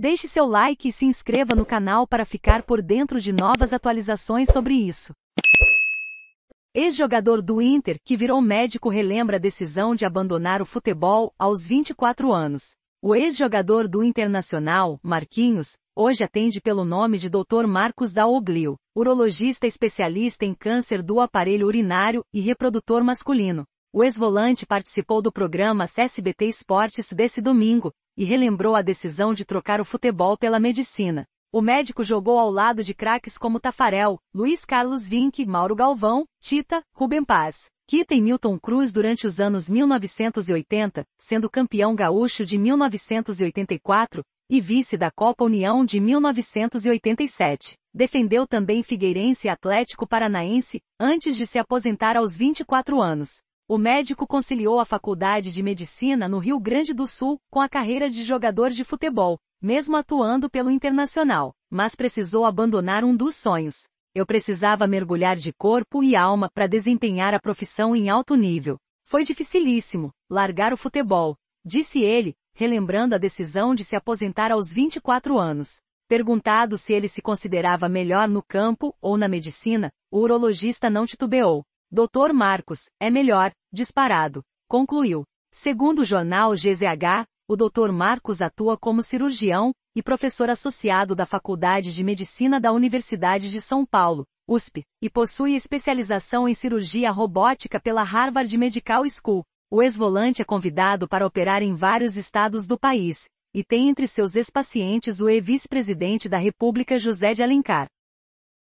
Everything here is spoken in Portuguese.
Deixe seu like e se inscreva no canal para ficar por dentro de novas atualizações sobre isso. Ex-jogador do Inter que virou médico relembra a decisão de abandonar o futebol aos 24 anos. O ex-jogador do Internacional, Marquinhos, hoje atende pelo nome de Dr. Marcos Daoglio, urologista especialista em câncer do aparelho urinário e reprodutor masculino. O ex-volante participou do programa CSBT Esportes desse domingo e relembrou a decisão de trocar o futebol pela medicina. O médico jogou ao lado de craques como Tafarel, Luiz Carlos Vinck, Mauro Galvão, Tita, Rubem Paz, Kita e Milton Cruz durante os anos 1980, sendo campeão gaúcho de 1984 e vice da Copa União de 1987. Defendeu também Figueirense e Atlético Paranaense, antes de se aposentar aos 24 anos. O médico conciliou a faculdade de medicina no Rio Grande do Sul com a carreira de jogador de futebol, mesmo atuando pelo internacional, mas precisou abandonar um dos sonhos. Eu precisava mergulhar de corpo e alma para desempenhar a profissão em alto nível. Foi dificilíssimo largar o futebol, disse ele, relembrando a decisão de se aposentar aos 24 anos. Perguntado se ele se considerava melhor no campo ou na medicina, o urologista não titubeou. Dr. Marcos, é melhor, disparado, concluiu. Segundo o jornal GZH, o Dr. Marcos atua como cirurgião e professor associado da Faculdade de Medicina da Universidade de São Paulo, USP, e possui especialização em cirurgia robótica pela Harvard Medical School. O ex-volante é convidado para operar em vários estados do país, e tem entre seus ex-pacientes o ex-vice-presidente da República José de Alencar.